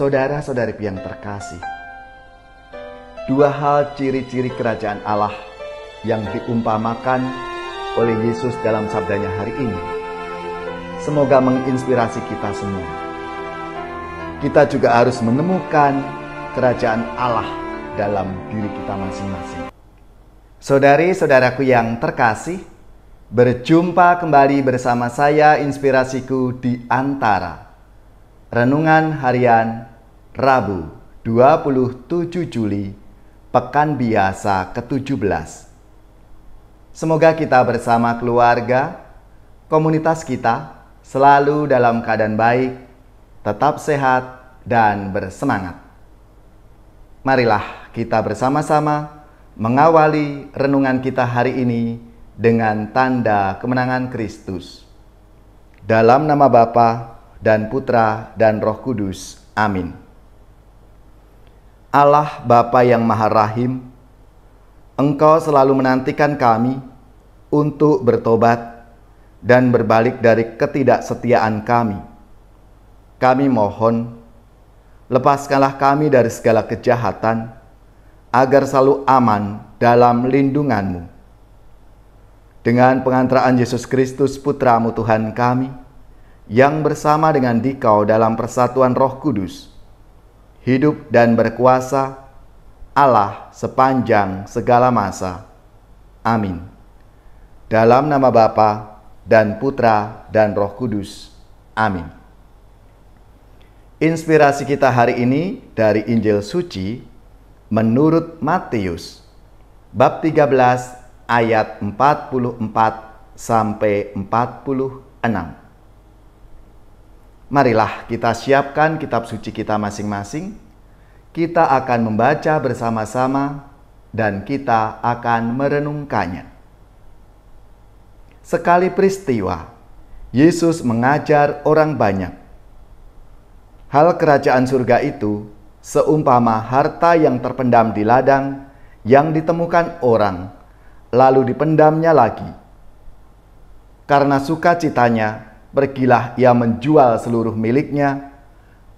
Saudara-saudari yang terkasih, dua hal ciri-ciri kerajaan Allah yang diumpamakan oleh Yesus dalam sabdanya hari ini. Semoga menginspirasi kita semua. Kita juga harus menemukan kerajaan Allah dalam diri kita masing-masing. Saudari-saudaraku yang terkasih, berjumpa kembali bersama saya inspirasiku di antara renungan harian Rabu 27 Juli, Pekan Biasa ke-17. Semoga kita bersama keluarga, komunitas kita, selalu dalam keadaan baik, tetap sehat, dan bersemangat. Marilah kita bersama-sama mengawali renungan kita hari ini dengan tanda kemenangan Kristus. Dalam nama Bapa dan Putra dan Roh Kudus. Amin. Allah Bapa yang Maha Rahim, Engkau selalu menantikan kami untuk bertobat dan berbalik dari ketidaksetiaan kami. Kami mohon, lepaskanlah kami dari segala kejahatan, agar selalu aman dalam lindunganmu. Dengan pengantaraan Yesus Kristus Putramu Tuhan kami, yang bersama dengan dikau dalam persatuan roh kudus, hidup dan berkuasa Allah sepanjang segala masa. Amin. Dalam nama Bapa dan Putra dan Roh Kudus. Amin. Inspirasi kita hari ini dari Injil Suci menurut Matius bab 13 ayat 44 sampai 46. Marilah kita siapkan kitab suci kita masing-masing. Kita akan membaca bersama-sama dan kita akan merenungkannya. Sekali peristiwa, Yesus mengajar orang banyak. Hal kerajaan surga itu seumpama harta yang terpendam di ladang yang ditemukan orang, lalu dipendamnya lagi. Karena sukacitanya, pergilah ia menjual seluruh miliknya,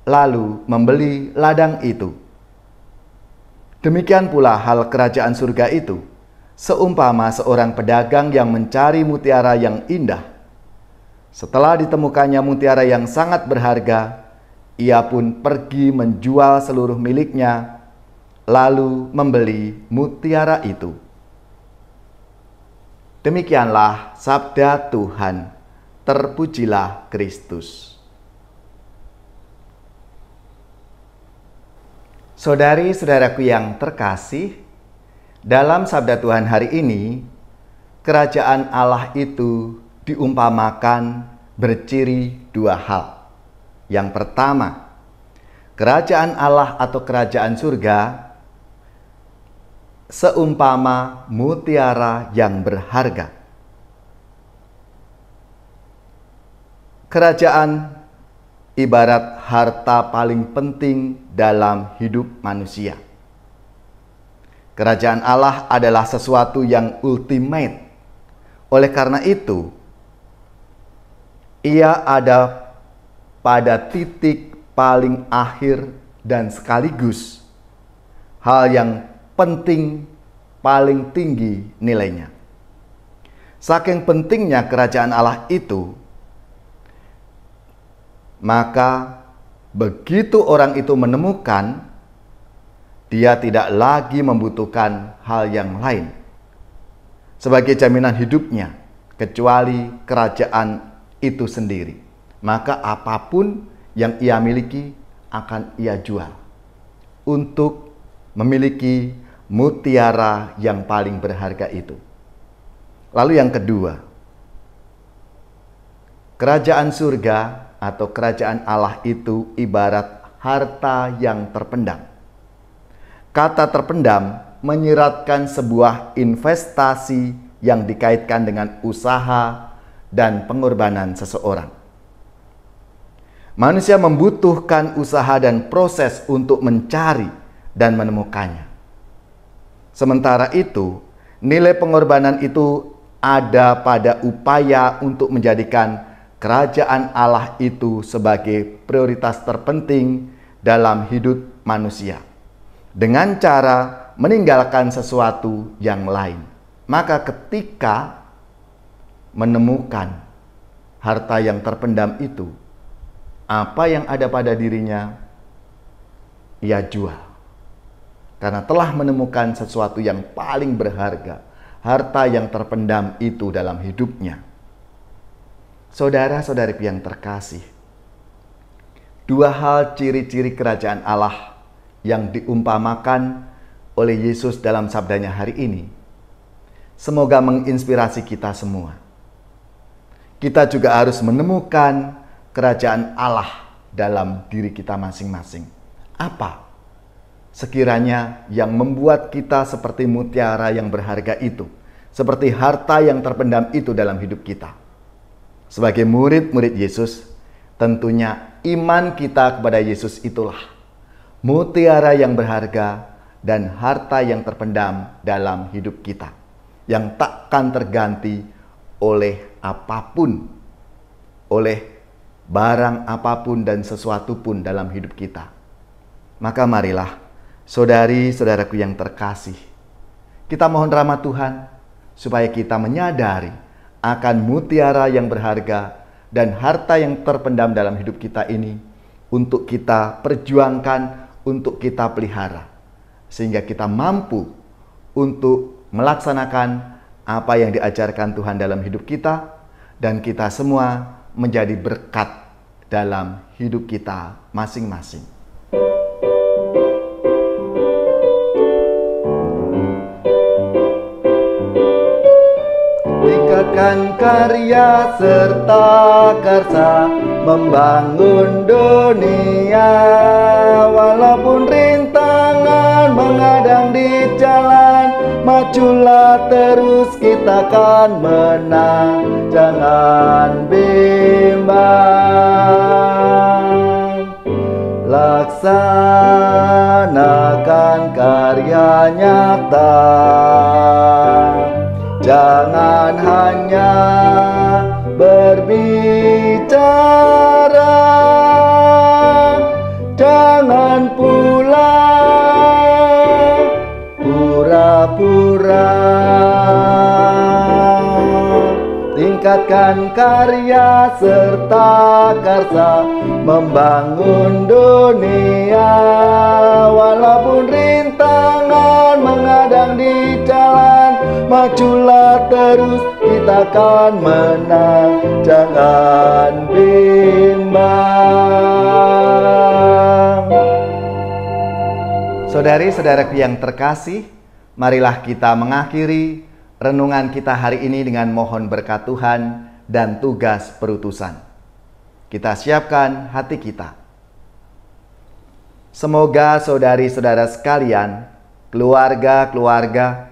lalu membeli ladang itu. Demikian pula hal kerajaan surga itu, seumpama seorang pedagang yang mencari mutiara yang indah. Setelah ditemukannya mutiara yang sangat berharga, ia pun pergi menjual seluruh miliknya, lalu membeli mutiara itu. Demikianlah sabda Tuhan terpujilah Kristus. Saudari-saudaraku yang terkasih, dalam sabda Tuhan hari ini, kerajaan Allah itu diumpamakan berciri dua hal. Yang pertama, kerajaan Allah atau kerajaan surga seumpama mutiara yang berharga kerajaan ibarat harta paling penting dalam hidup manusia. Kerajaan Allah adalah sesuatu yang ultimate. Oleh karena itu, ia ada pada titik paling akhir dan sekaligus hal yang penting paling tinggi nilainya. Saking pentingnya kerajaan Allah itu, maka begitu orang itu menemukan, dia tidak lagi membutuhkan hal yang lain sebagai jaminan hidupnya, kecuali kerajaan itu sendiri. Maka, apapun yang ia miliki akan ia jual untuk memiliki mutiara yang paling berharga itu. Lalu, yang kedua, kerajaan surga atau kerajaan Allah itu ibarat harta yang terpendam. Kata terpendam menyiratkan sebuah investasi yang dikaitkan dengan usaha dan pengorbanan seseorang. Manusia membutuhkan usaha dan proses untuk mencari dan menemukannya. Sementara itu, nilai pengorbanan itu ada pada upaya untuk menjadikan kerajaan Allah itu sebagai prioritas terpenting dalam hidup manusia. Dengan cara meninggalkan sesuatu yang lain. Maka ketika menemukan harta yang terpendam itu, apa yang ada pada dirinya ia jual. Karena telah menemukan sesuatu yang paling berharga, harta yang terpendam itu dalam hidupnya. Saudara-saudari yang terkasih, dua hal ciri-ciri kerajaan Allah yang diumpamakan oleh Yesus dalam sabdanya hari ini. Semoga menginspirasi kita semua. Kita juga harus menemukan kerajaan Allah dalam diri kita masing-masing. Apa sekiranya yang membuat kita seperti mutiara yang berharga itu? seperti harta yang terpendam itu dalam hidup kita sebagai murid-murid Yesus, tentunya iman kita kepada Yesus itulah mutiara yang berharga dan harta yang terpendam dalam hidup kita yang takkan terganti oleh apapun, oleh barang apapun dan sesuatu pun dalam hidup kita. Maka marilah, saudari-saudaraku yang terkasih, kita mohon rahmat Tuhan supaya kita menyadari akan mutiara yang berharga dan harta yang terpendam dalam hidup kita ini untuk kita perjuangkan, untuk kita pelihara, sehingga kita mampu untuk melaksanakan apa yang diajarkan Tuhan dalam hidup kita, dan kita semua menjadi berkat dalam hidup kita masing-masing. dengan karya serta karsa membangun dunia walaupun rintangan mengadang di jalan majulah terus kita akan menang jangan bimbang laksanakan karya nyata Jangan hanya berbicara Jangan pula pura-pura Tingkatkan karya serta karsa Membangun dunia Walaupun rintangan mengadang di jalan majulah terus kita akan menang jangan bimbang saudari saudara yang terkasih marilah kita mengakhiri renungan kita hari ini dengan mohon berkat Tuhan dan tugas perutusan kita siapkan hati kita Semoga saudari-saudara sekalian, keluarga-keluarga